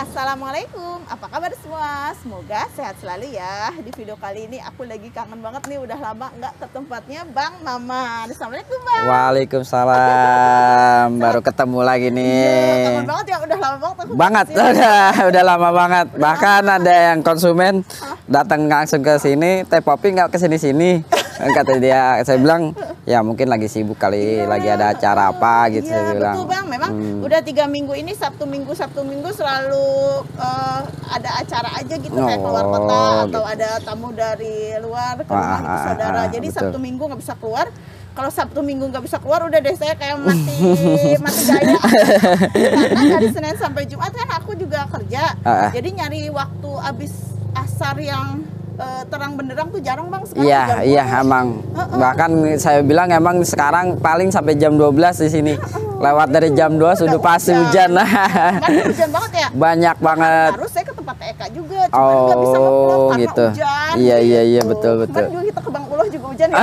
Assalamualaikum, apa kabar semua? Semoga sehat selalu ya. Di video kali ini aku lagi kangen banget nih, udah lama nggak ke tempatnya Bang Mama. Assalamualaikum Bang. Waalaikumsalam. Baru ketemu lagi iya, nih. Iya, kangen banget ya, udah lama banget. Aku banget, udah, udah lama banget. Bahkan ada yang konsumen datang langsung ke sini, teh popi nggak kesini sini. -sini. Eh, kata dia saya bilang ya mungkin lagi sibuk kali iya. lagi ada acara apa gitu iya, saya bilang bang memang hmm. udah tiga minggu ini sabtu minggu sabtu minggu selalu uh, ada acara aja gitu oh, kayak keluar oh, kota gitu. atau ada tamu dari luar ke rumah ah, gitu saudara ah, jadi betul. sabtu minggu nggak bisa keluar kalau Sabtu Minggu nggak bisa keluar udah deh saya kayak mati mati gaya karena dari kan Senin sampai Jumat kan aku juga kerja uh. jadi nyari waktu abis asar yang Eh, terang benderang tuh jarang bang sekarang iya iya emang uh -uh. bahkan saya bilang emang sekarang paling sampai jam 12 di sini lewat dari jam 2 sudah udah pasti hujan hujan. kan hujan banget ya banyak banget harus saya ke tempat Eka juga cuma oh, bisa ngobrol gitu. hujan iya iya iya gitu. betul betul juga kita ke Bang Uloh juga hujan ya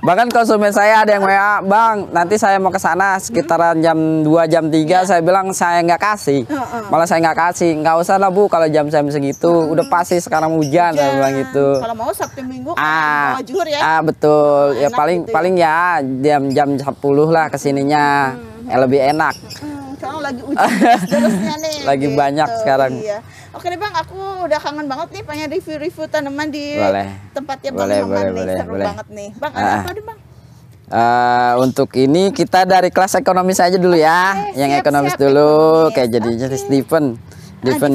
Bahkan konsumen saya ada yang WA, "Bang, nanti saya mau ke sana sekitaran jam 2 jam 3." Iya. Saya bilang saya nggak kasih. Malah saya nggak kasih. nggak usah lah, Bu, kalau jam-jam segitu udah pasti sekarang hujan, hujan. saya bilang gitu. Kalau mau Sabtu Minggu ah, kan mau jur, ya. Ah, betul. Nah, ya paling gitu. Ya. paling ya jam-jam 10 lah kesininya. Hmm. Ya, lebih enak. Hmm lagi ujian terusnya nih. Lagi gitu. banyak sekarang. Iya. Oke deh Bang, aku udah kangen banget nih pengen review-review tanaman di boleh. tempat yang boleh, boleh, nih. Boleh, Seru boleh. banget nih. Bang, ah. apa deh Bang? Uh, untuk ini kita dari kelas ekonomi saja dulu okay, ya, siap, yang ekonomis siap, dulu, ekonomis. kayak jadi okay. Stephen. Different,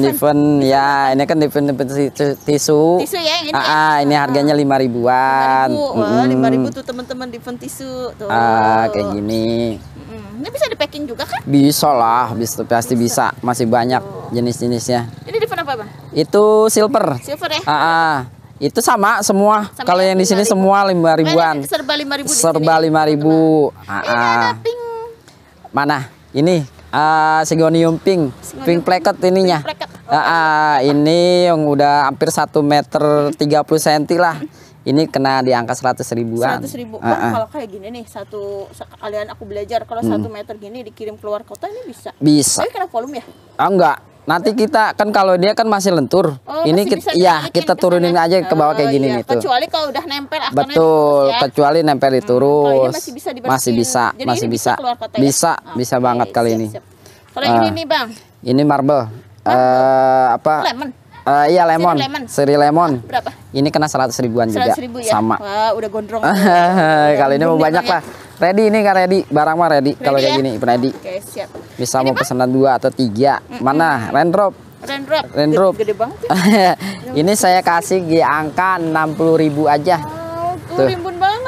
ah, ya. Ini kan Stephen different tisu. Tisu ya, ini. Ah, ya. Ah, ini ah, ah. harganya lima ribuan. Lima ribu, ribu tuh teman-teman Stephen tisu. Tuh. Ah, kayak gini. Hmm, ini bisa di packing juga kan? Bisa lah, bisa, pasti bisa. bisa. Masih banyak oh. jenis-jenisnya. Ini di apa, Bang? Itu silver. Silver ya? Ah, ah. Itu sama semua. Sama Kalau yang di sini semua lima ribuan. Serba lima ribu. Serba lima ribu. Ah, ini ah. ada pink. Mana? Ini uh, ah, Sigonium pink, Sigonium pink pleket ininya. Pink pleket. Oh. Ah, ah. ini yang udah hampir satu meter tiga puluh senti lah ini kena di angka seratus ribuan. Seratus ribu. Uh -uh. Kalau kayak gini nih satu kalian aku belajar kalau hmm. satu meter gini dikirim keluar kota ini bisa. Bisa. Tapi kena volume ya? Ah enggak. Nanti kita kan kalau dia kan masih lentur. Oh, ini masih iya, kita ya kita turunin kanan. aja ke bawah kayak oh, gini iya. nih Kecuali kalau udah nempel Betul, ya. kecuali nempel itu hmm. terus. masih bisa Masih bisa, Jadi masih bisa. Bisa, kota, ya? bisa, oh, bisa okay, banget kali siap. ini. Kalau uh, ini nih, Bang. Ini marble. marble. Uh, apa? Lemon Uh, iya lemon. seri lemon. Siri lemon. Ah, berapa? Ini kena seratus ribuan 100 juga. Ribu ya? Sama. Wah, udah gondrong. Kali ini mau banyak lah. Ready ini kan ready, barang mah ready. Kalau kayak ya? gini, ready. Oke, siap. Bisa mau pesanan dua atau tiga. Mana? Rendrop. Rendrop. Gede, banget. Ya. ini saya kasih di angka enam puluh ribu aja. Oh, tuh. rimbun banget.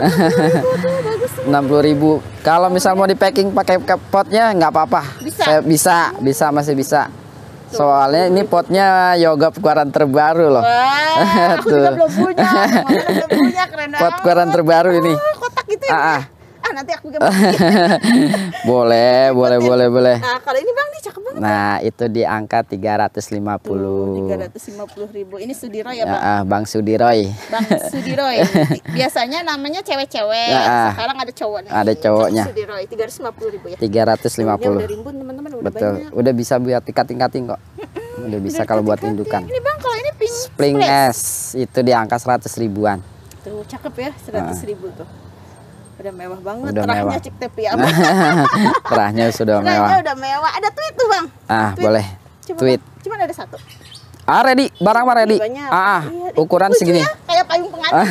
Enam puluh ribu. Kalau misal mau di packing pakai potnya nggak apa-apa. Bisa. Saya bisa, bisa masih bisa. Soalnya ini potnya yoga pekuaran terbaru loh. Wah, aku juga belum punya. belum punya keren Pot pekuaran terbaru ini. Kotak gitu ya. Ah, ah nanti aku gambar. boleh, boleh, ya. boleh, boleh. Nah, kalau ini Bang nih cakep banget. Nah, ya? itu di angka 350. Tuh, 350 ribu. Ini Sudiro ya, Bang? Ya, uh, Bang Sudiroy. Bang Sudiroy. Biasanya namanya cewek-cewek. Ya, uh, Sekarang ada cowok nih. Ada cowoknya. Bang Sudiroy 350 ribu ya. 350. Ini udah rimbun teman-teman udah Betul. banyak. Betul. Udah bisa buat tingkat tingkatin kok. Udah bisa kalau buat indukan. Ini Bang, kalau ini pink Spring S itu di angka 100 ribuan. Tuh, cakep ya 100 ribu tuh udah mewah banget udah terahnya mewah. cik tepi terahnya sudah terahnya mewah udah mewah ada tweet tuh bang ah tweet. boleh Cuma, tweet cuma ada satu ah ready barang mah ready Banyak, ah iya, ukuran segini kayak payung pengantin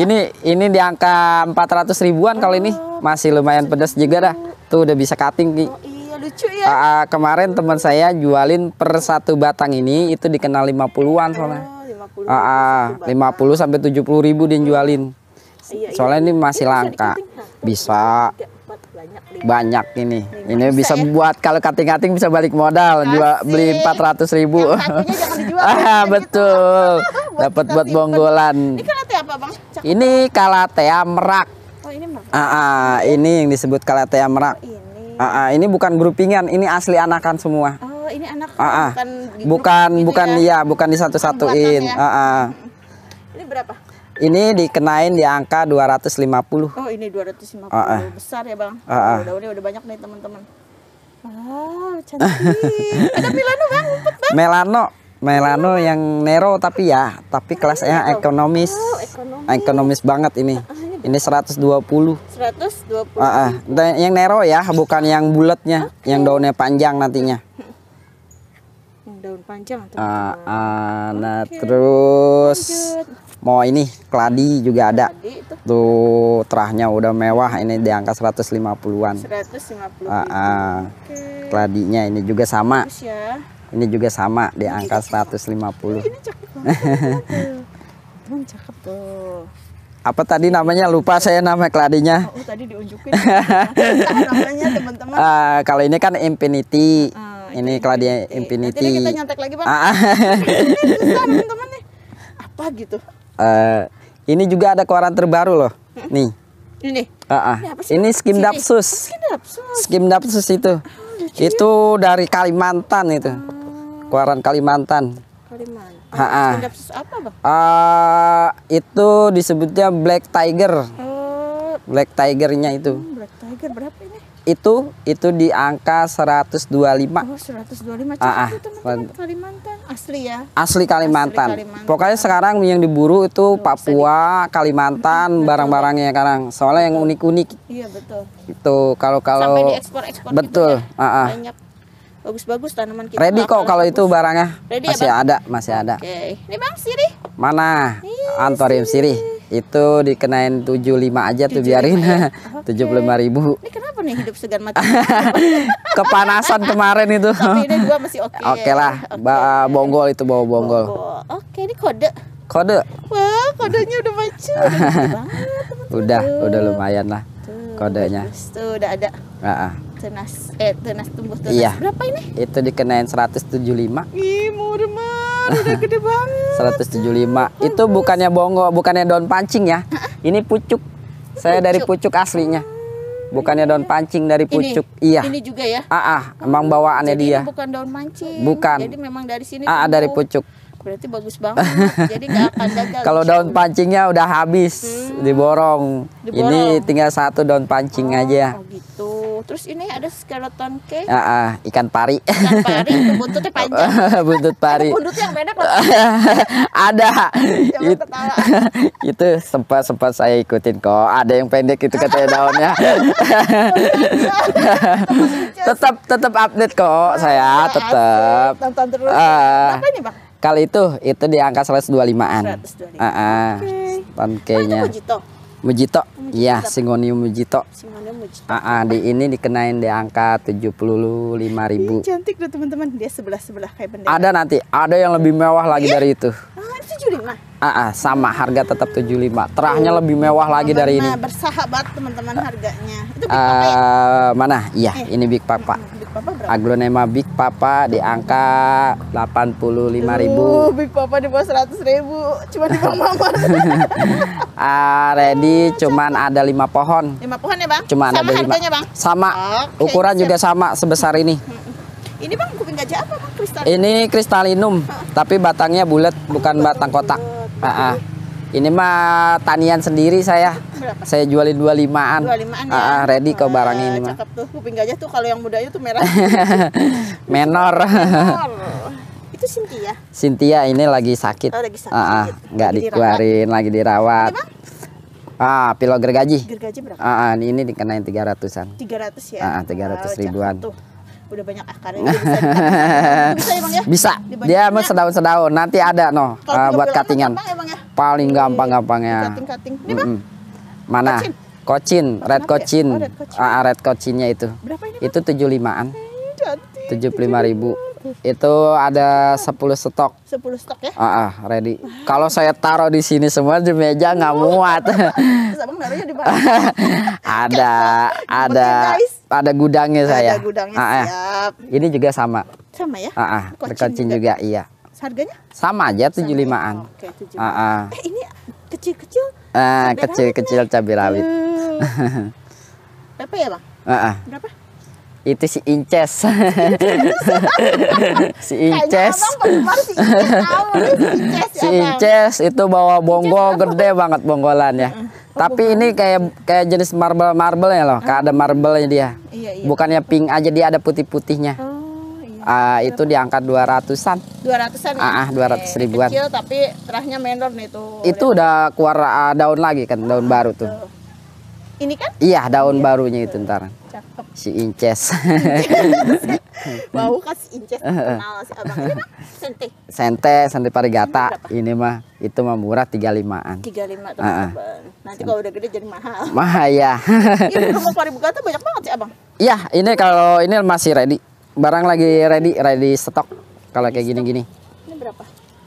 ini ini di angka empat ratus ribuan oh, kalau ini masih lumayan pedas juga dah tuh udah bisa cutting nih Oh, iya lucu ya ah, ah, kemarin teman saya jualin per satu batang ini itu dikenal 50-an soalnya oh, 50 ah, ah lima puluh sampai puluh ribu dijualin jualin Iya, iya. soalnya ini masih langka bisa banyak ini iya, ini bisa ya. buat kalau kating-kating bisa balik modal dua beli ratus ribu ah, betul dapat buat bonggolan ini kalatea merak oh, ah, ah, ini yang disebut kalatea merak oh, ah, ah, ini bukan grupingan ini asli anakan semua oh ini anak ah, bukan bukan gitu bukan ya bukan disatu-satuin ini berapa ini dikenain di angka 250. Oh, ini 250. Oh, uh. Besar ya, Bang. Uh, uh. Udah, udah udah banyak nih teman-teman. Wow, cantik. Ada Milano, Bang, umpet, Bang. Melano. Melano yang Nero tapi ya, tapi kelasnya ekonomis. Oh, ekonomis. Ekonomis banget ini. Ah, ini 120. 120. Uh, uh. yang Nero ya, bukan yang bulatnya, okay. yang daunnya panjang nantinya. Daun panjang. atau? Uh, uh, nah, okay. terus Lanjut mau ini keladi juga ada keladi itu. tuh terahnya udah mewah ini di angka 150-an 150 uh, uh, okay. keladinya ini juga sama ya. ini juga sama di ini angka 150 ini cakep banget cakep tuh apa tadi namanya lupa saya nama keladinya oh, oh tadi diunjukin ya. namanya teman-teman uh, kalau ini kan infinity uh, ini keladi infinity, infinity. Nanti kita nyontek lagi pak. ah. ah. susah teman-teman nih apa gitu Eh, ini juga ada keluaran terbaru loh. Nih. Ini. Uh -uh. Ini, ini skim dapsus. Skim dapsus itu. Oh, itu dari Kalimantan itu. Hmm. Ah. Keluaran Kalimantan. Kalimantan. Uh -uh. Skim apa, Bang? Uh, itu disebutnya black tiger. Oh. Black tigernya itu. Hmm, black tiger berapa ini? itu itu di angka 125. Oh, 125 cocok ah, itu ah. teman-teman Kalimantan asli ya. Asli Kalimantan. asli Kalimantan. Pokoknya sekarang yang diburu itu Tuh, Papua, sedih. Kalimantan, barang-barangnya sekarang. Soalnya yang unik-unik. Iya, betul. Itu kalau kalau Sampai diekspor-ekspor gitu Betul. Gitu ya? ah, ah. Banyak bagus-bagus tanaman kita. Ready kok kalau itu barangnya. Ready masih ya, ada, masih ada. Oke. Okay. Ini Bang Siri. Mana? Iya, Antorium Siri. Siri. Itu dikenain 75 aja 75 tuh biarin. Ya? Okay. 75.000. ribu. Ini kenapa nih hidup segan mati? Kepanasan kemarin itu. Tapi ini gua masih oke. Okay. Oke okay lah. Okay. Eh, bonggol itu bawa bonggol. bonggol. Oke, okay, ini kode. Kode. Wah, kodenya udah baca. udah, udah lumayan lah kodenya. Tuh, udah ada. Heeh. Ah, ah tunas eh tunas tumbuh tunas iya. berapa ini? Itu dikenain 175. Ih, murah banget, udah gede banget. 175. Itu bukannya bongo, bukannya daun pancing ya. Ini pucuk. Saya pucuk. dari pucuk aslinya. Bukannya daun pancing dari pucuk. Ini, iya. Ini juga ya. Ah, ah emang bawaannya dia. Ini bukan daun pancing. Bukan. Jadi memang dari sini. Ah, ah dari pucuk. Berarti bagus banget. Jadi akan Kalau daun pancingnya udah habis, hmm. diborong. diborong. Ini tinggal satu daun pancing oh, aja. Oh gitu. Terus ini ada skeleton cake. Uh, ah, uh, ah, ikan pari. Ikan pari buntutnya panjang. Buntut pari. buntut yang beda ada. It, itu sempat sempat saya ikutin kok. Ada yang pendek itu katanya daunnya. tetap tetap update kok ah, saya tetap. tonton terus. Uh, Apa ini pak Kali itu itu di angka 125-an. 125. -an. Uh, uh, okay. Kayaknya. Oh, Mujito. Iya, Singonium Mujito. Singonium Mujito. Ah, ah, di ini dikenain di angka 75.000. Ini cantik loh teman-teman. Dia sebelah-sebelah kayak bendera. Ada nanti, ada yang lebih mewah lagi dari itu. Ah, 75. Ah, ah, sama harga tetap 75. Terahnya oh. lebih mewah lagi dari ini. Bersahabat teman-teman harganya. Itu Big Papa ya? Ah, mana? Iya, eh. ini Big Papa aglonema Big Papa di angka 85 ribu. Uh, Big Papa di bawah 100 ribu, cuma di bawah Mama. uh, ah, ready oh, cuman ada lima pohon. Lima pohon ya Bang? Cuma sama ada lima. Bang? Sama, okay, ukuran siap. juga sama sebesar ini. Ini Bang kuping gajah apa Bang? Kristalinum? Ini kristalinum, tapi batangnya bulat bukan batang kotak. Uh ini mah tanian sendiri saya. Berapa? Saya jualin 25-an. 25-an ya. Uh, ready kok barang eh, ini mah. Cakep tuh kuping gajah tuh kalau yang mudanya tuh merah. Menor. Menor. Itu Cynthia. Cynthia ini lagi sakit. Oh, lagi sakit. Uh, uh, nggak dikeluarin, dirawat. Lagi dirawat. Ah, pilo gergaji. Gergaji berapa? Ah, ini dikenain 300-an. 300 ya. Ah, 300 oh, ribuan. Tuh udah banyak akarnya bisa, bisa, bisa, bisa, ya, bang ya? Bisa. Dia mau sedaun-sedaun. Nanti ada no uh, buat cuttingan. emang paling iya, gampang-gampangnya. Kating-kating. Ini bang? Mana? Kocin. Kocin, red ya. kocin. Ya? Oh, red kocin. Ah, ah kocinnya itu. Berapa ini? Itu 75-an. Eh, tujuh puluh lima ribu. Itu ada 10 stok. 10 stok ya? Ah, ah ready. Kalau saya taruh di sini semua di meja nggak oh. muat. ada, ada, ada gudangnya saya. Ada gudangnya ah, ah, siap. Ini juga sama. Sama ya? Ah, ah kocin, kocin juga. juga iya harganya? Sama aja ya? tujuh limaan. Oke, tujuh. Ah, ah. Eh, ini kecil-kecil. Eh, kecil-kecil cabai rawit. Berapa ya, Bang? Uh, ah, uh. Berapa? Itu si Inces. si Inces. si ya, Inces. itu bawa bonggol gede banget bonggolan ya. Oh, Tapi ini kayak kayak jenis marble-marble ya loh, kayak ada marble dia. Iya, iya. Bukannya pink aja dia ada putih-putihnya. Oh. Uh, itu di angka 200-an. 200-an. Heeh, uh, ya? uh, ah, 200 ah, ribuan. Kecil tapi terahnya menor nih tuh. Itu udah keluar uh, daun lagi kan, daun baru tuh. tuh. Ini kan? Iya, daun iya. barunya itu ntar. Cakep. Si Inces. Bau kan si Inces kenal si Abang. Ini sente. Sente, sente parigata. Ini ini mah itu mah murah 35-an. 35 tuh, uh Nanti kalau udah gede jadi mahal. Mahal ya. Ini rumah parigata banyak banget sih, Abang. Iya, ini kalau ini masih ready barang lagi ready ready stok kalau kayak gini-gini. Ini berapa?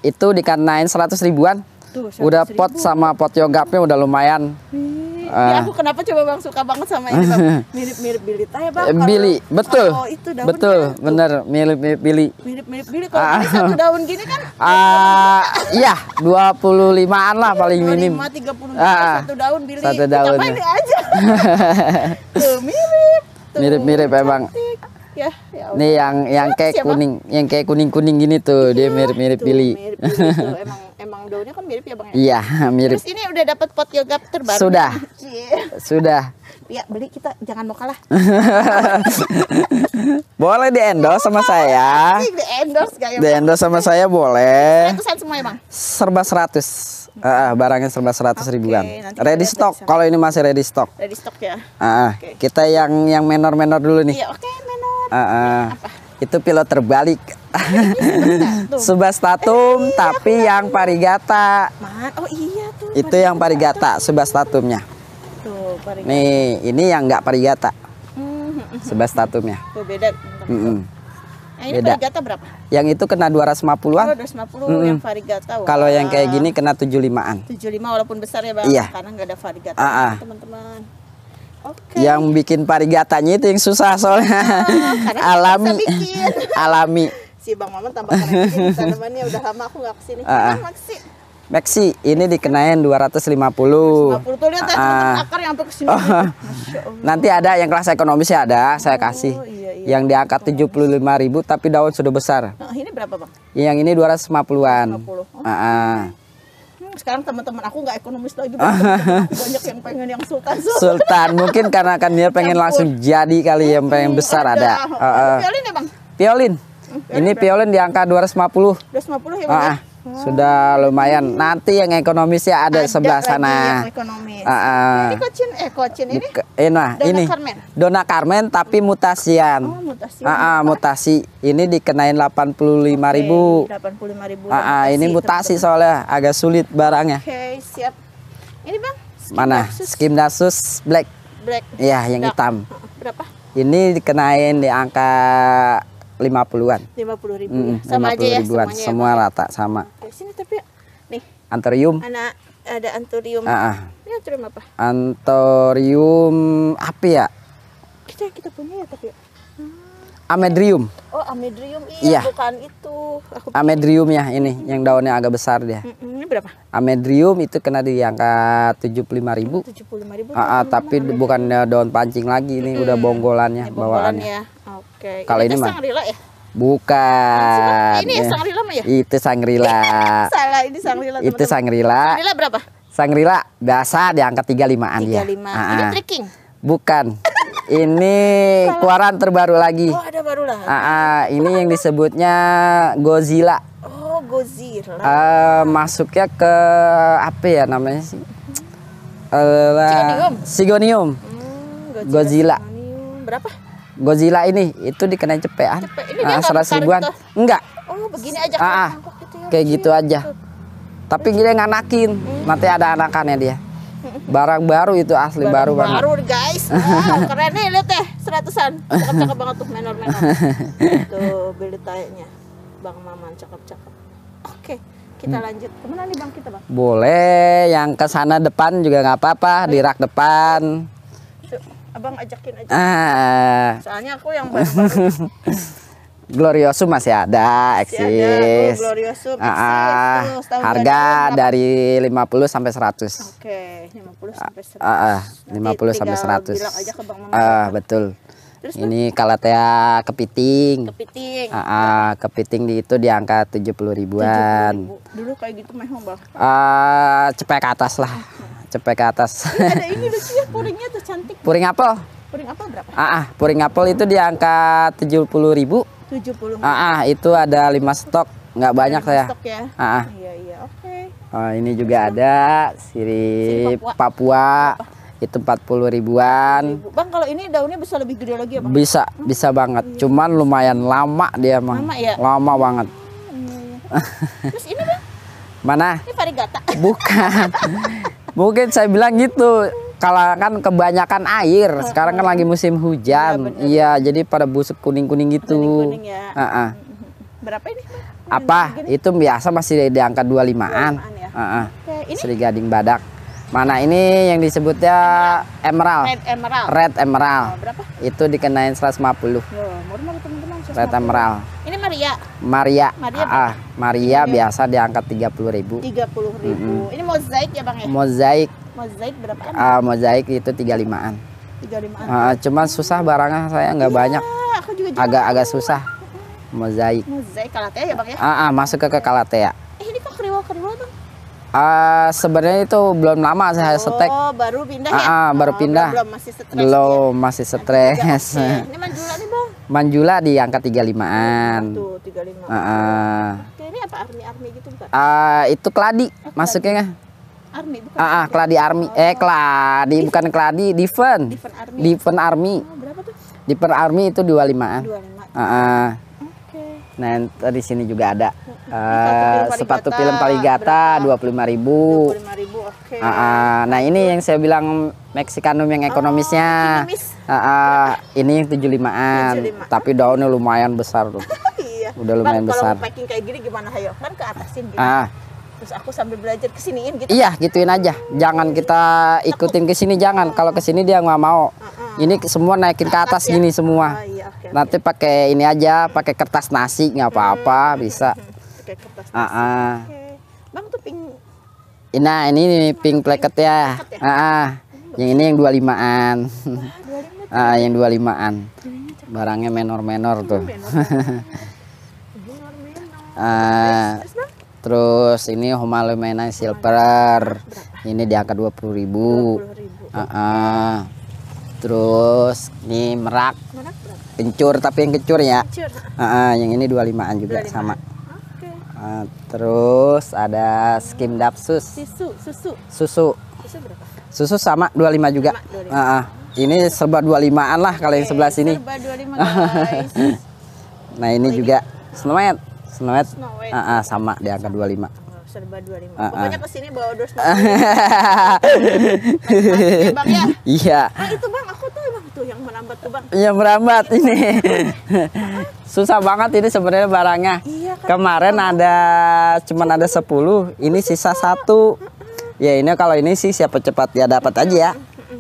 Itu dikarenain 100 ribuan. Tuh, udah pot ribu. sama pot yogapnya udah lumayan. Hii, uh. Ah. Ya aku kenapa coba Bang suka banget sama ini Mirip-mirip bilit Tanya Bang. Eh, kalau, Bili, betul. Kalau itu daun betul, kan, bener mirip-mirip bili. Mirip-mirip bili kalau uh. Ah. ini satu daun gini kan. Uh, iya, 25-an lah paling 25, minim. 30 uh, satu daun bili. Satu daun. Coba ini aja. Tuh mirip. Mirip-mirip emang. Eh, cantik. Ya, ya, Allah. Nih yang yang kayak Siapa? kuning, yang kayak kuning-kuning gini tuh, iya, dia mirip-mirip pilih. Mirip -mirip emang emang daunnya kan mirip ya, Bang? Ya? Iya, mirip. Terus ini udah dapat pot yoga terbaru. Sudah. Iya. Sudah. Ya, beli kita jangan mau kalah. boleh di endorse sama iya, saya. Di endorse kayak. Ya, di endorse sama saya boleh. Seratusan semua emang. Serba seratus. Uh, barangnya serba seratus okay, ribuan. Ready stock. Kalau ini masih ready stock. Ready stock ya. Uh, okay. Kita yang yang menor-menor dulu nih. Iya, oke okay, menor. Uh, uh, itu pilot terbalik. Subastatum, eh, iya, tapi iya, yang parigata. Man, oh iya tuh. Itu parigata. yang parigata, subastatumnya. Nih, ini yang nggak parigata. Hmm. Subastatumnya. beda. Mm -mm. Nah, ini beda. parigata berapa? Yang itu kena 250-an. Oh, 250 mm. yang parigata Wah. Kalau yang kayak gini kena 75-an. 75 walaupun besar ya, Bang. Iya. Karena nggak ada parigata ah, teman-teman. Okay. Yang bikin parigatanya itu yang susah soalnya. Oh, alami. alami. Si Bang Maman tambah keren tanamannya udah lama aku gak kesini. Uh, ah, ah. Maksi. Maxi, ini dikenain 250. 250 tuh lihat uh, ah, akar yang sampai kesini. Oh. oh. Nanti ada yang kelas ekonomis ya ada, oh, saya kasih. Iya, iya. Yang di angka 75 ribu tapi daun sudah besar. Nah, ini berapa bang? Yang ini 250-an. 250. -an. Oh, uh, uh sekarang teman-teman aku nggak ekonomis lagi banyak yang pengen yang sultan sultan, sultan. mungkin karena kan dia pengen langsung jadi kali ya, yang pengen hmm, besar ada, ada. Uh, uh. piolin ya bang piolin hmm, ini piolin di angka 250 250 ya bang uh, uh. Sudah lumayan. Nanti yang ekonomis ya ada, ada sebelah lagi sana. Yang ekonomis. Uh, uh. Ini kocin eh kocin ini. Buka, eh, nah, ini Dona ini. Carmen. Dona Carmen tapi hmm. mutasian. Oh, mutasian. Uh, uh, mutasi. Ini dikenain 85.000. Okay, ribu. 85 ribu. Uh, uh, ini mutasi teman -teman. soalnya agak sulit barangnya. Oke, okay, siap. Ini Bang. Skim Mana? Dasus. Skim Dasus Black. Black. Iya, yang Dark. hitam. Berapa? Ini dikenain di angka lima puluhan. an puluh ribu. Mm, ya. Sama 50 aja ya ribuan. semuanya. Ya, Semua ya, rata sama. Di sini tapi nih. Antorium. Anak ada antorium. Ah, ah. Ini antorium apa? Antorium api ya? Kita kita punya ya tapi. Amedrium. Oh, amedrium iya, iya. bukan itu. Aku ya, ini yang daunnya agak besar dia. Mm, mm, ini berapa? Amedrium itu kena di angka 75.000. 75.000. Ah, ah tapi amedrium. bukan eh, daun pancing lagi ini hmm. udah bonggolannya ini bawaannya. Ya. Oke. Kalau ini, ini mah ya? Bukan. Ini ya sangrila ya? Itu sangrila. Salah, ini sangrila. Teman -teman. Itu sangrila. Sangrila berapa? Sangrila biasa di angka 35-an ya. 35. Ah, ah. Ini tricking. Bukan. Ini keluaran terbaru lagi. Oh, ada baru lagi. uh, ini yang disebutnya Godzilla. Oh, Godzilla. Uh, masuknya ke apa ya namanya sih? Uh, eh, Sigonium. Eh, hmm, Godzilla. Godzilla. Berapa? Godzilla ini itu dikenai cepean. Cepe. Ini uh, ribuan. Gitu? Enggak. Oh, begini aja. uh, gitu ya, kayak gitu aja. Tapi gini nganakin. Hmm. Nanti ada anakannya dia. Barang baru itu asli Barang baru banget. Baru guys. Wow, keren nih lihat deh seratusan. Cakep-cakep banget tuh menor-menor. tuh beli tayanya. Bang Maman cakep-cakep. Oke. kita hmm. lanjut kemana nih bang kita bang boleh yang ke sana depan juga nggak apa-apa di rak depan abang ajakin aja ah. soalnya aku yang baru, -baru. Gloriosum masih ada, eksis. Gloriosum, ah, eksis. Uh, uh, harga dari 50 sampai 100. Oke, okay, 50 sampai 100. Uh, uh, 50 sampai 100. Bilang Uh, betul. Terus ini kalatea kepiting. Kepiting. Uh, uh, kepiting di itu di angka 70.000-an. 70 Dulu kayak gitu mah, Bang. Uh, cepek ke atas lah. Okay. Cepek ke atas. Ini ada ini lucu ya puringnya tuh cantik. Puring apel. Puring apel berapa? Ah, uh, uh, puring apel itu di angka 70 ribu 70. Ah, ah itu ada 5 stok, nggak banyak saya. Stok ya. Ah, ah, Iya, iya. Oke. Okay. Oh, ini juga Terus ada sirip Papua. Papua. Papua itu 40 ribuan. Bang kalau ini daunnya bisa lebih gede lagi ya bang? Bisa, hmm? bisa banget. Iya. Cuman lumayan lama dia bang. Lama ya? Lama banget. Hmm, iya, iya. Terus ini bang? Mana? Ini varigata. Bukan. Mungkin saya bilang gitu kalau kan kebanyakan air uh sekarang kan lagi musim hujan iya ya, jadi pada busuk kuning kuning gitu kuning -kuning ya. uh -uh. berapa ini apa Gini? itu biasa masih di angka 25an, 25-an ya? uh -uh. Sri Gading Badak mana ini yang disebutnya emerald, emerald. red emerald red emerald oh, berapa itu dikenain 150 oh, red emerald ini Maria Maria Maria, ah, Maria biasa di angka puluh ribu puluh ribu mm -hmm. ini mozaik ya Bang ya mozaik mozaik berapa kan? Ah, mozaik itu 35-an. 35-an. Uh, cuman susah barangnya saya nggak iya, banyak. Aku juga agak agak susah. Mozaik. Mozaik Kalatea ya, Bang ya? Ah, ah masuk ke, ke Kalatea. Eh, ini kok kriwel-kriwel, Bang? Uh, sebenarnya itu belum lama saya oh, setek. Oh, baru pindah ya? Ah, ah, baru oh, pindah. Belum, masih stres. Ya? Belum, ya? masih stres. Ini manjula nih, Bang. Manjula di angka 35-an. Tuh, 35. Heeh. Uh, uh. ini apa army-army gitu bukan? Ah, uh, itu keladi, oh, masuknya. Army bukan. Ah, ah Kladi Army. Oh. Eh, Kladi Div. bukan Kladi, Diven. Diven Army. Diven Army. Oh, berapa tuh? Diven Army itu 25 25. Ah, ah. Oke. okay. Nah, di sini juga ada uh, sepatu film Paligata 25.000. 25.000. Oke. okay. Ah, ah. nah ini yang saya bilang Meksikanum yang oh, ekonomisnya. Oh, ah, ah. ini yang 75-an. 75. tapi daunnya lumayan besar tuh. Iya. Udah lumayan Bang, besar. Kalau packing kayak gini gimana? Hayo, kan ke atasin. gitu. Ah terus aku sambil belajar kesiniin gitu iya gituin aja jangan kita ikutin kesini jangan kalau kesini dia nggak mau ah, ah. ini semua naikin ke atas ya? gini semua ah, iya, nanti pakai ini aja pakai kertas nasi nggak apa-apa bisa pakai kertas nasi bang tuh nah ini nih pink plaket ya, ya? Uh-uh. yang ini yang 25an ah uh, yang 25an barangnya menor-menor tuh Terus ini Homa Lumina silver. Berapa? Ini di angka 20.000. 20 ribu. Uh -uh. Terus ini merak. Merak berapa? Kencur tapi yang kencur ya. Kencur. Uh -uh. yang ini 25-an juga 25 sama. Okay. Uh, terus ada skim dapsus. Susu, susu. Susu. Susu berapa? Susu sama 25 juga. 25. Uh -uh. Ini serba 25-an lah kalau okay, yang sebelah sini. Serba 25 guys. nah, ini ini juga Snowman. Snowet. Snowet. Uh, ah, uh, ah, sama di angka 25. serba 25. Uh, uh. Pokoknya kesini bawa dos Iya, Bang ya? Iya. Ah, itu Bang, aku tuh Bang tuh yang merambat tuh Bang. Iya, merambat ini. Susah banget ini sebenarnya barangnya. Iya, kan Kemarin kan. ada cuman ada 10, ini sisa iya. satu. Ya ini kalau ini sih siapa cepat ya dapat aja ya.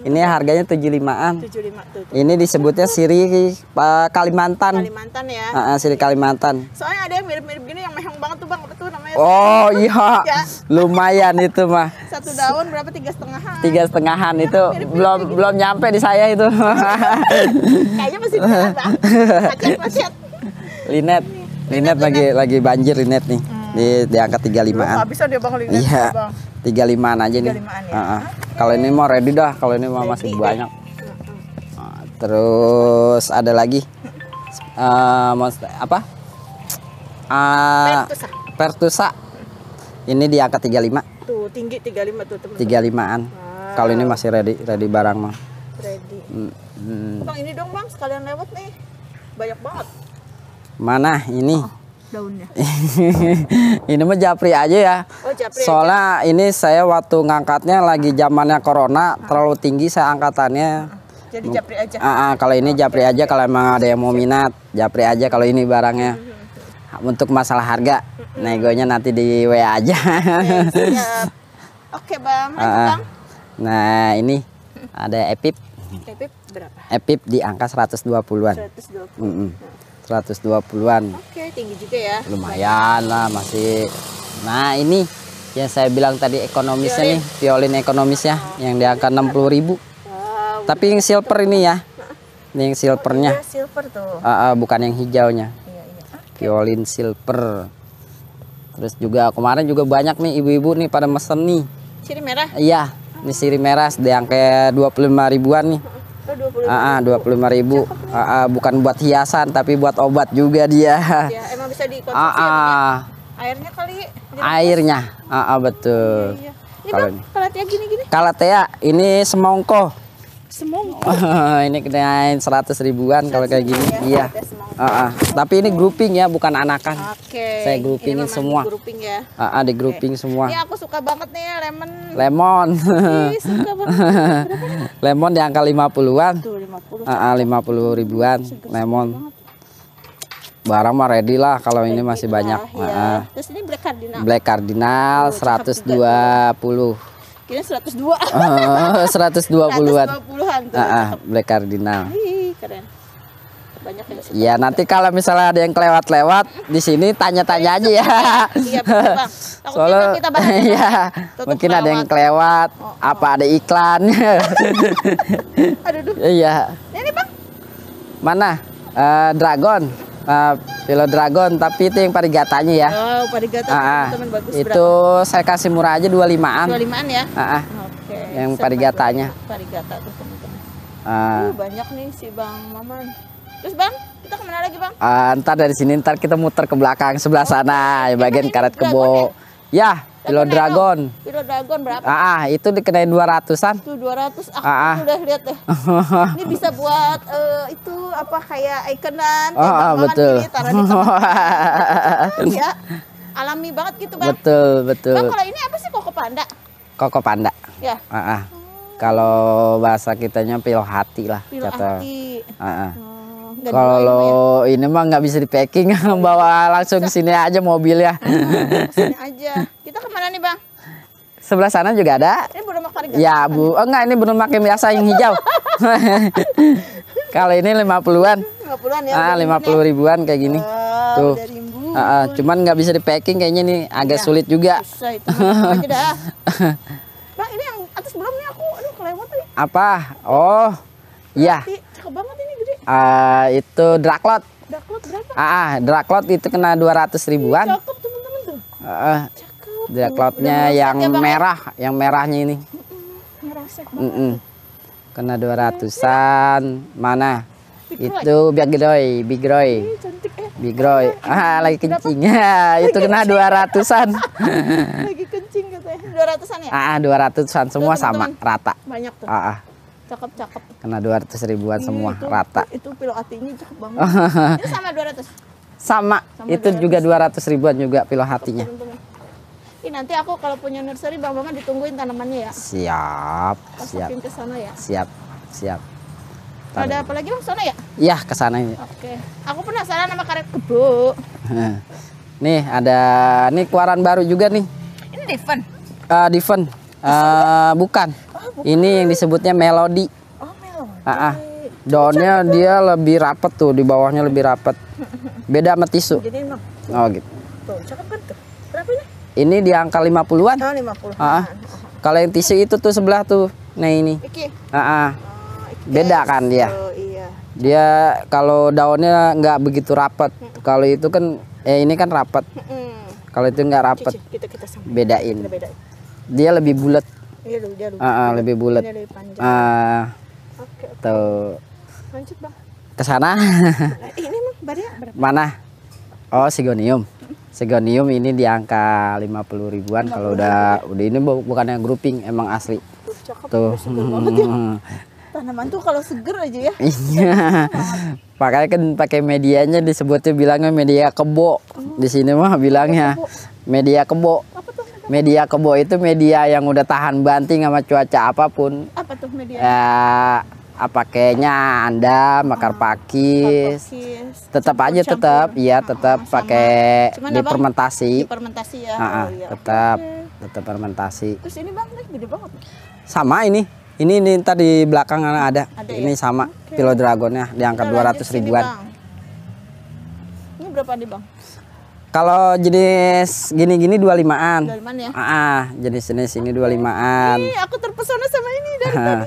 Ini harganya 75-an. 75 tuh, tuh. Ini disebutnya siri uh, Kalimantan. Kalimantan ya. Uh, uh, siri Kalimantan. Soalnya ada yang mirip-mirip gini yang mehong banget tuh Bang, apa tuh namanya? Oh, iya. ya. Lumayan itu mah. Satu daun berapa? Tiga setengahan. Tiga setengahan itu mirip -mirip belum gini. Gitu. belum nyampe di saya itu. Kayaknya masih di Bang. Pacet, pacet. Linet. Linet, Linet lagi Linet. lagi banjir Linet nih. Hmm. Di di angka 35-an. Belum bisa dia ya, Bang Iya. 35-an aja 35 nih. ya. Uh -uh. Kalau ini mau ready dah, kalau ini mau ready. masih banyak. Uh, terus ada lagi uh, eh, monster, apa? Uh, Pertusa. Pertusa. Ini di angka 35. Tuh, tinggi 35 tuh, 35-an. Wow. Kalau ini masih ready ready barang, mau Hmm. Bang, ini dong, Bang, sekalian lewat nih. Banyak banget. Mana ini? Oh daunnya? ini mah japri aja ya. Oh, japri Soalnya aja. ini saya waktu ngangkatnya lagi zamannya corona, ah. terlalu tinggi saya angkatannya. Ah, jadi japri aja. Ah, ah, kalau ini japri aja kalau emang ada yang mau minat, japri aja kalau ini barangnya. Hmm. Untuk masalah harga, hmm. negonya nanti di WA aja. Oke, okay, Bang, ah, ah, Bang. Nah, ini hmm. ada Epip. Epip berapa? Epip di angka 120-an. 120. -an. 120. Mm -mm. 120-an. Oke, tinggi juga ya. Lumayan lah masih. Nah, ini yang saya bilang tadi ekonomisnya violin. nih, violin ekonomisnya oh. yang di angka 60.000. Wow, Tapi yang silver ini ya. Ini yang silvernya. Oh, silver tuh. Uh, uh, bukan yang hijaunya. Iya, iya. Ah. Violin silver. Terus juga kemarin juga banyak nih ibu-ibu nih pada mesen nih. Siri merah? Iya, ini siri merah di angka 25 ribuan nih. Ah, ah, dua puluh lima ribu. Ah, ah, bukan buat hiasan tapi buat obat juga dia. Ya, emang bisa dikonsumsi. Ah, ya, ya? ah. airnya kali. Airnya, ah, ah betul. Iya, iya. Ini bang, kalatea gini-gini. Kalatea ya, ini semongko semongko. Oh, ini kenain 100 ribuan kalau kayak gini. Ya, iya. Uh, uh. Tapi ini grouping ya, bukan anakan. Oke. Okay. Saya groupingin semua. Grouping ya. Uh, uh, di grouping okay. semua. Ini aku suka banget nih lemon. Lemon. Ih, suka lemon di angka 50-an. Ah, 50. uh, uh, 50 ribuan Seger lemon. Barang mah ready lah kalau ready ini masih lah, banyak. Ya. Uh, Terus ini black cardinal. Black cardinal oh, 120. Kira 102. Oh, 120-an. 120-an tuh. Uh, Black Cardinal. Hii, keren. Banyak yang Iya, nanti kalau misalnya ada yang kelewat-lewat di sini tanya-tanya iya, aja ya. Iya, Bang. Soalnya, Iya. Mungkin ada yang kelewat, oh, oh. apa ada iklan. Aduh. Iya. Ini, Bang. Mana? Uh, Dragon. Uh, Dragon, tapi itu yang parigatanya ya. Oh, parigatanya ah, uh, ah. teman bagus Itu berapa? saya kasih murah aja 25-an. 25-an ya? Uh, ah, uh, Okay. Yang parigatanya. Parigata tuh teman-teman. Uh, uh, banyak nih si Bang Maman. Terus Bang, kita kemana lagi Bang? Uh, ntar dari sini, ntar kita muter ke belakang sebelah oh, sana, ya bagian karet kebo. Ya, ya Kilo Dragon. Kilo Dragon berapa? Ah, ah itu dikenai 200-an. Itu 200. ratus, ah, ah, ah, udah lihat deh. ini bisa buat uh, itu apa kayak ikonan, oh, ah, betul. Ini taruh di ya. Alami banget gitu, Bang. Betul, betul. Bang, kalau ini apa sih koko panda? Koko panda. Ya. Ah, ah. Kalau bahasa kitanya pil hati lah. Pil hati. Ah, ah. Hmm. Kalau ini mah nggak bisa di packing, bawa langsung ke sini aja mobil ya. sini aja. Kita kemana nih bang? Sebelah sana juga ada. Ini burung makan Ya bu, oh enggak ini burung makan biasa yang hijau. Kalau ini lima puluhan. Lima puluhan ya. Ah lima puluh ribuan kayak gini. Oh, Tuh. Ah, ah, cuman nggak bisa di packing kayaknya nih iya. agak sulit juga. Apa? Oh, iya. Cakep banget ya. Uh, itu draklot. berapa? Ah, ah, draklot itu kena 200 ribuan. Cakep teman-teman tuh. Uh, Draklotnya yang ya, ya, merah, yang merahnya ini. Merah sek. Mm -mm. Kena 200-an. Mana? itu Big Roy, Big Roy. Eh. Big Roy. Ah, lagi kencing. Ya, itu kena 200-an. lagi kencing katanya. 200-an ya? Ah, 200-an ah, semua sama rata. Banyak tuh. Ah, ah cakep cakep kena dua ratus ribuan ini iya, semua itu, rata itu pilo hatinya cakep banget itu sama dua ratus sama, sama itu 200. juga dua ratus ribuan juga pilo hatinya ini nanti aku kalau punya nursery bang Maman ditungguin tanamannya ya siap Pas siap ke sana ya siap siap Tari. ada apa lagi bang sana ya iya ke sana ya oke aku penasaran sama karet kebo nih ada nih keluaran baru juga nih ini Diven uh, Diven uh, bukan ini yang disebutnya melodi. Oh, melodi. Ah, ah. Daunnya Cucuk, dia lebih rapet tuh, di bawahnya lebih rapet. Beda sama tisu. Jadi, Oh, gitu. ini? di angka 50-an. Oh, 50-an. Ah, ah. Kalau yang tisu itu tuh sebelah tuh. Nah, ini. Ah, ah. Oh, Beda kan dia. Iya. Dia kalau daunnya nggak begitu rapet. Kalau itu kan eh ini kan rapet. kalau itu nggak rapet. bedain. Dia lebih bulat. Iya, Uh, uh, lebih bulat. Ah. Tuh. Lanjut, Bang. Ke sana. Eh, ini mah berapa? Mana? Oh, Sigonium. Sigonium ini di angka 50 ribuan kalau udah udah ini bukan bukannya grouping emang asli. Tuh, ya. Tanaman tuh kalau seger aja ya. Iya. Pakai kan pakai medianya disebutnya bilangnya media kebo. Oh. Di sini mah bilangnya media kebo media kebo itu media yang udah tahan banting sama cuaca apapun. Apa tuh media? Ya, apa kayaknya Anda makar oh, pakis. pakis. Tetap aja tetap, ya tetap oh, pakai dipermentasi. ya. Ah, tetap okay. tetap fermentasi. Terus ini Bang, ini gede banget. Sama ini. Ini ini tadi belakang kan ada. ada ini ya? sama okay. Pilo Dragonnya diangkat dua ratus ribuan. Ini berapa nih Bang? Kalau jenis gini-gini 25-an. 25-an ya? Ah, jenis-jenis ini 25-an. Ih, aku terpesona sama ini dari tadi.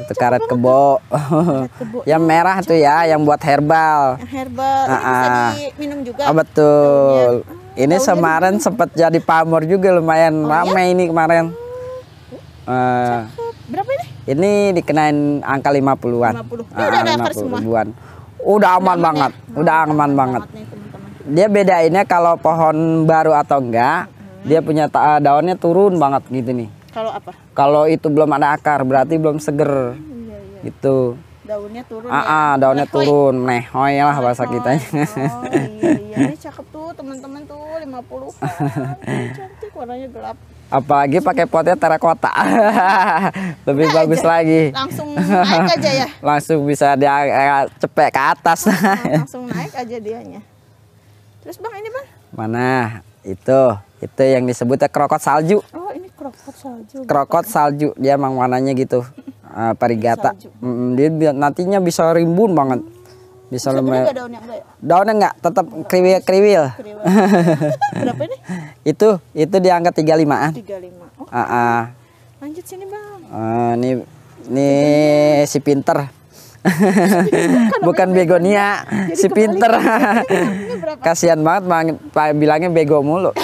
Itu karet kebo. karet kebo. yang iya, merah Cepet. tuh ya, yang buat herbal. Yang herbal, ah, ini ah. bisa diminum juga. Oh, betul. Daunnya. Ini Daunnya kemarin sempat jadi pamor juga lumayan oh, ramai ya? ini kemarin. Hmm. Uh, Berapa ini? Ini dikenain angka 50-an. 50. Ini ah, udah 50 semua. Udah aman udah banget. Ya? Udah oh, aman, aman banget. banget dia beda ini kalau pohon baru atau enggak, hmm. dia punya eh, daunnya turun banget gitu nih. Kalau apa? Kalau itu belum ada akar, berarti belum seger. Iya, iya. Gitu. Daunnya turun. Ya? Ah, ya? ah daunnya Nehoi. turun, mehoy lah Nehoi. bahasa kita. Oh, iya, Ini cakep tuh teman-teman tuh lima puluh. Cantik warnanya gelap. Apalagi pakai potnya terakota. Lebih nah, bagus aja. lagi. Langsung naik aja ya. Langsung bisa dia eh, cepet ke atas. Ah, langsung naik aja dianya. Terus bang ini bang? Mana? Itu, itu yang disebutnya krokot salju. Oh ini krokot salju. Krokot bang. salju dia mang warnanya gitu. Uh, eh, parigata. Mm, dia nantinya bisa rimbun banget. Bisa lumayan. Daunnya enggak ya? Daunnya enggak, tetap kriwil kriwil. kriwil. Berapa ini? itu, itu di angka 35-an. 35. Oh. Uh -uh. Lanjut sini, Bang. Uh, ini ini si pinter bukan begonia, si pinter. Kasihan banget Pak bilangnya bego mulu.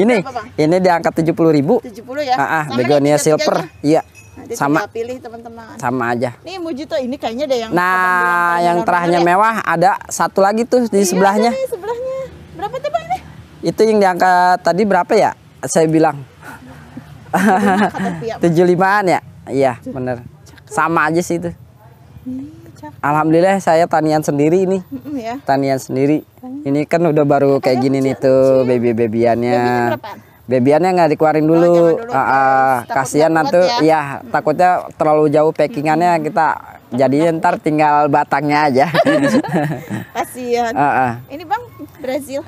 ini ini diangkat tujuh puluh ribu. ya. Ah, ah begonia silver. Iya. Nah, jadi sama pilih teman-teman. Sama aja. Nih Mujito ini kayaknya ada yang Nah, yang terahnya ya? mewah ada satu lagi tuh di iya, sebelahnya. Nih, sebelahnya. Berapa tuh Bang Itu yang diangkat tadi berapa ya? Saya bilang. tujuh limaan ya? Iya, bener sama aja sih itu hmm, alhamdulillah saya tanian sendiri ini hmm, ya. tanian sendiri ini kan udah baru iya, kayak Ayo, gini nih tuh baby babyannya bebiannya nggak dikeluarin dulu, oh, dulu. Uh, uh, kasihan nanti ya, ya takutnya terlalu jauh packingannya hmm. kita jadi ntar tinggal batangnya aja kasihan uh, uh. ini bang Brazil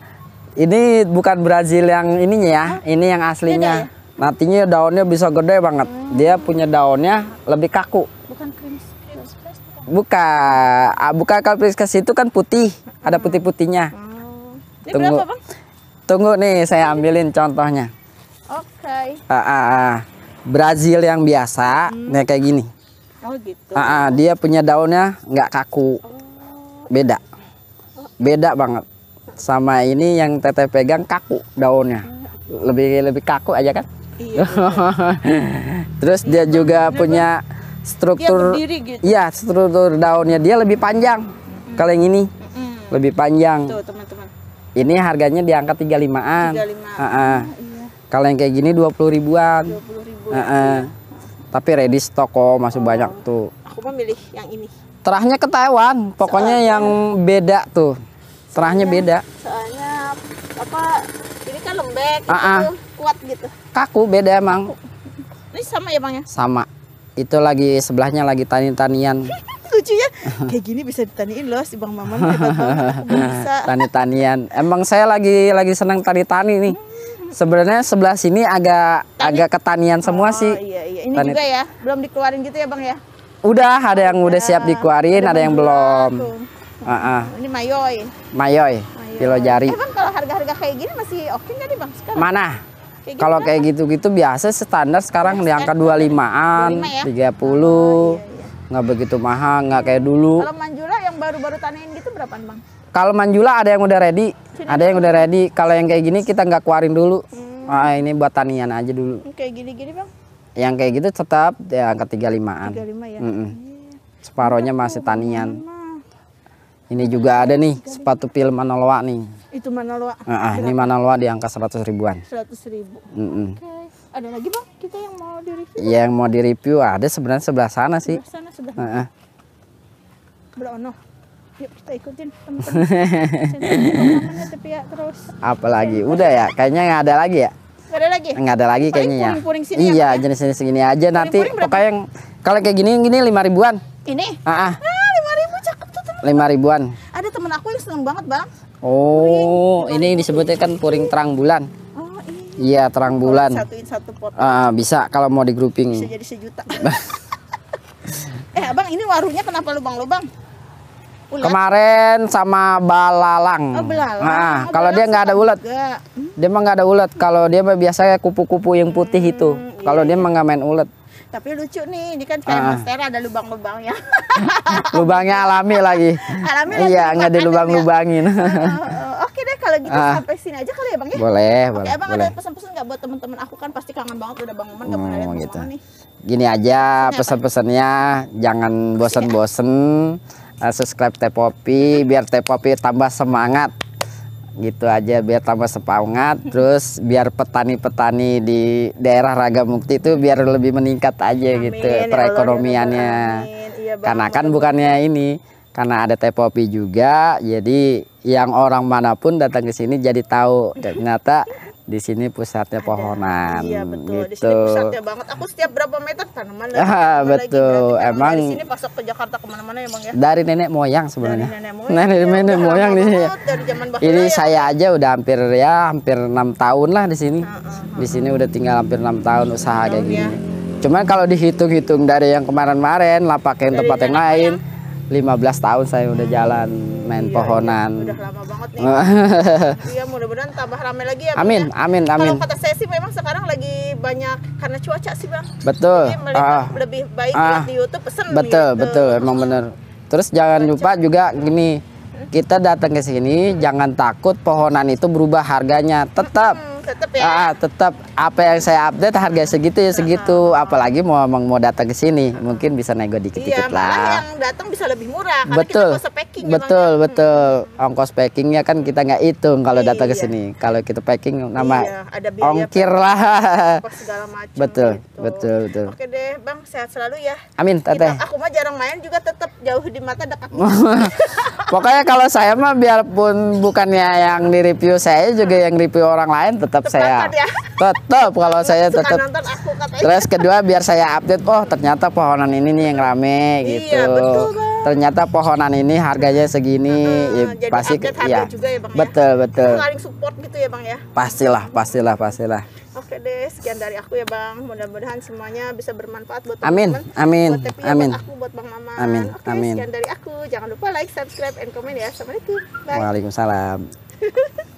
ini bukan Brazil yang ininya ya ini yang aslinya Beda ya? Nantinya daunnya bisa gede banget. Hmm. Dia punya daunnya lebih kaku. Bukan krim krim krispres? Buka, ah, buka krispres itu kan putih, hmm. ada putih-putihnya. Hmm. Tunggu. berapa, Bang? Tunggu nih saya ambilin contohnya. Oke. Okay. Ah, ah, ah. Brazil yang biasa, hmm. nih kayak gini. Oh gitu. Ah. ah, dia punya daunnya nggak kaku. Oh. Beda. Beda banget. Sama ini yang teteh pegang kaku daunnya. Hmm. Lebih lebih kaku aja kan? Iya. Terus iya, dia juga punya struktur gitu. Iya, struktur daunnya dia lebih panjang. Mm. Kalau yang ini mm. lebih panjang. Tuh, teman-teman. Ini harganya di angka 35-an. 35. Uh -uh. iya. Kalau yang kayak gini 20 ribuan. 20 ribuan. Uh -uh. Iya. Tapi ready stok kok, oh, masih oh. banyak tuh. Aku memilih yang ini. Terahnya ke Taiwan, pokoknya soalnya, yang beda tuh. Terahnya soalnya, beda. Soalnya apa? Ini kan lembek, uh -uh. kuat gitu kaku beda emang. Ini sama ya bang ya? Sama. Itu lagi sebelahnya lagi tani-tanian. lucu ya kayak gini bisa ditaniin loh si Bang Maman Tani-tanian. Emang saya lagi lagi senang tani-tani nih. Sebenarnya sebelah sini agak tani. agak ketanian semua oh, sih. Iya, iya. Ini tani. juga ya, belum dikeluarin gitu ya Bang ya? Udah, ada yang udah, siap dikeluarin, ada, ada yang belum. Uh -uh. Ini mayoy. Mayoy, mayoy. kilo jari. Eh bang, kalau harga-harga kayak gini masih oke okay nggak nih bang? Sekarang? Mana? Gitu Kalau kan? kayak gitu-gitu biasa standar sekarang di angka 25-an, 30. Ya? Iya, iya. Nggak begitu mahal, nggak kayak dulu. Kalau manjula yang baru-baru tanamin gitu berapaan, Bang? Kalau manjula ada yang udah ready, ada yang udah ready. Kalau yang kayak gini kita nggak keluarin dulu. Hmm. Ah, ini buat tanian aja dulu. Kayak gini-gini, Bang? Yang kayak gitu tetap ya angka 35-an. 35 ya. Separohnya masih tanian. Ini juga ada nih sepatu film Manoloa nih. Itu mana Nah, ah, ini mana loa di angka 100 ribuan. 100 ribu. Mm -mm. Oke. Okay. Ada lagi bang kita yang mau direview? Ya, yang mau direview ada sebenarnya sebelah sana sih. Sebelah sana sebelah. Uh ah, -uh. Ah. Brono. Yuk kita ikutin teman-teman. ya, terus. Apalagi udah ya, kayaknya nggak ada lagi ya. Nggak ada lagi. Nggak ada lagi kayaknya ya? puring -puring sini iya, ya. Iya, jenis jenis segini aja puring nanti pokoknya yang kalau kayak gini gini lima ribuan. Ini? Ah, ah. ah lima ribu cakep tuh teman. Lima ribuan. Ada teman aku yang seneng banget bang. Oh, puring, ini disebutnya kan puring terang bulan. Oh, iya. Iya, terang bulan. Satuin satu pot. Uh, bisa kalau mau grouping. Bisa jadi sejuta. eh, Abang, ini warungnya kenapa lubang-lubang? Kemarin sama balalang. Oh, belalang. Nah, oh, kalau dia nggak ada ulat. Hmm. Dia mah nggak ada ulat. Kalau dia mah biasanya kupu-kupu yang putih hmm, itu. Kalau iya. dia iya. mah nggak main ulat. Tapi lucu nih, ini kan kayak uh. mastera ada lubang-lubangnya. lubangnya alami lagi. Alami lagi. Iya, nggak ada ya. lubang-lubangin. Ya. Uh, Oke okay deh kalau gitu uh. sampai sini aja kali ya Bang ya. Boleh, okay, boleh. Abang boleh. ada pesan-pesan nggak buat teman-teman aku kan pasti kangen banget udah Bang Oman nggak pernah lihat hmm, gitu. nih. Gini aja pesan-pesannya jangan ya. bosan-bosen. Uh, eh, subscribe Tepopi biar Tepopi tambah semangat gitu aja biar tambah semangat terus biar petani-petani di daerah Raga Mukti itu biar lebih meningkat aja amin, gitu ya, ya perekonomiannya ya, karena kan bukannya ini karena ada tepopi juga jadi yang orang manapun datang ke sini jadi tahu ternyata di sini pusatnya Ada. pohonan. Iya betul. Gitu. Di sini gitu. pusatnya banget. Aku setiap berapa meter tanaman ah, lagi. Ah, betul. Lagi emang dari sini pasok ke Jakarta kemana-mana emang ya, ya. Dari nenek moyang sebenarnya. Dari nenek moyang. Nenek, iya, nenek moyang di sini. Ini ya. saya aja udah hampir ya hampir enam tahun lah di sini. Uh, uh, uh, di sini udah tinggal hampir enam tahun usaha kayak ya. gini. Ya. Cuman kalau dihitung-hitung dari yang kemarin-kemarin, lapak yang tempat yang lain. Moyang 15 tahun saya udah jalan main iya, pohonan. Iya. Udah lama banget nih. Iya mudah-mudahan tambah ramai lagi ya. Amin, ya. amin, amin. Kalau kata saya sih memang sekarang lagi banyak karena cuaca sih bang. Betul. Jadi ah, lebih baik ah, di YouTube pesen. Betul, gitu. betul, emang bener. Terus jangan Baca. lupa juga gini, hmm? kita datang ke sini hmm. jangan takut pohonan itu berubah harganya, tetap. Hmm tetap ya. Ah, ah tetap apa yang saya update harga segitu ya segitu. Ah. Apalagi mau emang mau datang ke sini, ah. mungkin bisa nego dikit-dikit iya, lah. Iya, yang datang bisa lebih murah betul. kita packing. Ya, betul, ya, betul. Hmm. Ongkos packingnya kan kita nggak hitung kalau iya. datang ke sini. Kalau kita packing nama iya, ada ongkir lah. Segala macam. Betul, gitu. betul, betul. Oke deh, Bang, sehat selalu ya. Amin, Teteh. Kita, aku mah jarang main juga tetap jauh di mata dekat. Pokoknya kalau saya mah biarpun bukannya yang di review saya juga yang review orang lain tetap tetap saya ya. tetap kalau saya tetap terus kedua biar saya update oh ternyata pohonan ini nih yang rame iya, gitu betul, ternyata pohonan ini harganya segini uh, ya, pasti ya, juga iya. ya bang betul ya? betul support gitu ya bang ya pastilah pastilah pastilah Oke deh, sekian dari aku ya Bang. Mudah-mudahan semuanya bisa bermanfaat buat teman-teman. Amin. Amin. Buat Tepi, ya, amin. Buat aku, buat Bang Maman. Amin. Oke, amin. sekian dari aku. Jangan lupa like, subscribe, and comment ya. Assalamualaikum. Bye. Waalaikumsalam.